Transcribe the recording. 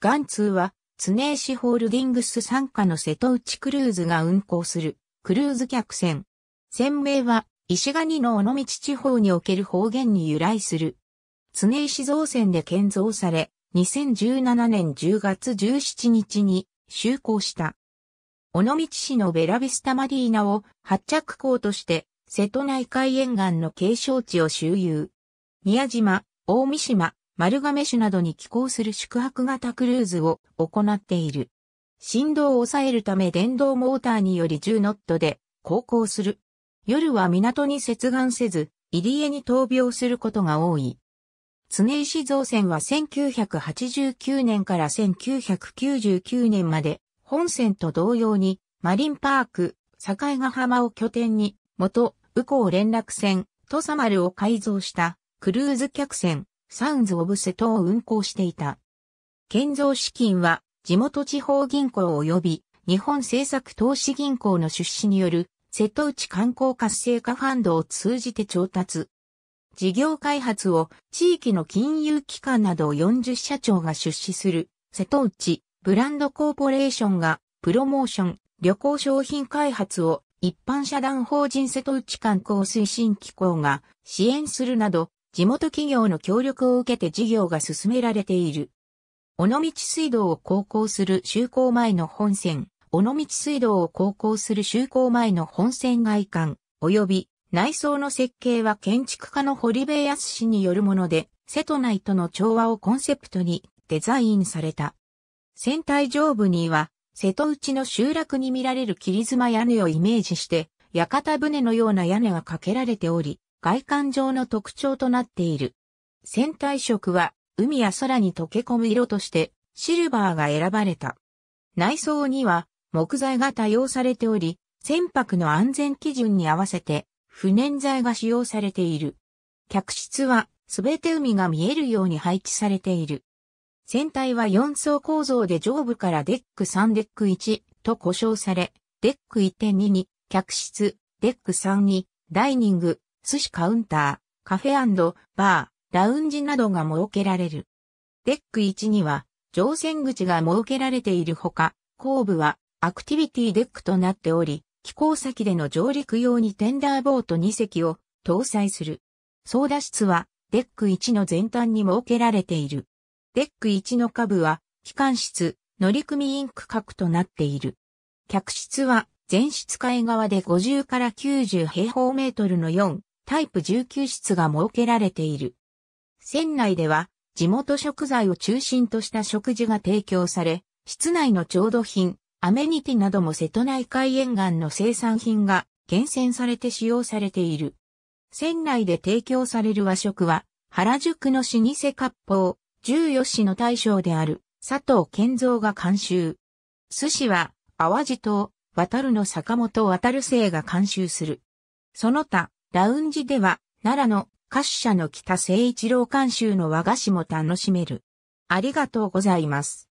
ガンツーは、常石ホールディングス傘下の瀬戸内クルーズが運航するクルーズ客船。船名は、石谷の尾道地方における方言に由来する。常石造船で建造され、2017年10月17日に就航した。尾道市のベラビスタマリーナを発着港として、瀬戸内海沿岸の景勝地を周遊。宮島、大三島、丸亀市などに寄港する宿泊型クルーズを行っている。振動を抑えるため電動モーターにより10ノットで航行する。夜は港に接岸せず、入江に闘病することが多い。常石造船は1989年から1999年まで、本線と同様に、マリンパーク、境ヶ浜を拠点に、元、右港連絡船、土佐丸を改造した、クルーズ客船、サウンズ・オブ・セトを運行していた。建造資金は地元地方銀行及び日本政策投資銀行の出資による瀬戸内観光活性化ファンドを通じて調達。事業開発を地域の金融機関など40社長が出資する瀬戸内ブランドコーポレーションがプロモーション、旅行商品開発を一般社団法人瀬戸内観光推進機構が支援するなど地元企業の協力を受けて事業が進められている。尾道水道を航行する就航前の本線、尾道水道を航行する就航前の本線外観、及び内装の設計は建築家の堀部康氏によるもので、瀬戸内との調和をコンセプトにデザインされた。船体上部には、瀬戸内の集落に見られる切妻屋根をイメージして、屋形船のような屋根がかけられており、外観上の特徴となっている。船体色は海や空に溶け込む色としてシルバーが選ばれた。内装には木材が多用されており、船舶の安全基準に合わせて不燃材が使用されている。客室はすべて海が見えるように配置されている。船体は4層構造で上部からデック3デック1と呼称され、デック1.2に客室、デック3にダイニング、寿司カウンター、カフェバー、ラウンジなどが設けられる。デック1には乗船口が設けられているほか、後部はアクティビティデックとなっており、飛行先での上陸用にテンダーボート2隻を搭載する。操舵室はデック1の前端に設けられている。デック1の下部は機関室、乗組員区画となっている。客室は全室替え側で50から90平方メートルの4、タイプ19室が設けられている。船内では地元食材を中心とした食事が提供され、室内の調度品、アメニティなども瀬戸内海沿岸の生産品が厳選されて使用されている。船内で提供される和食は、原宿の老舗割烹、十四市の大将である佐藤健三が監修。寿司は、淡路島、渡るの坂本渡る生が監修する。その他、ラウンジでは、奈良の菓子社の北誠一郎監修の和菓子も楽しめる。ありがとうございます。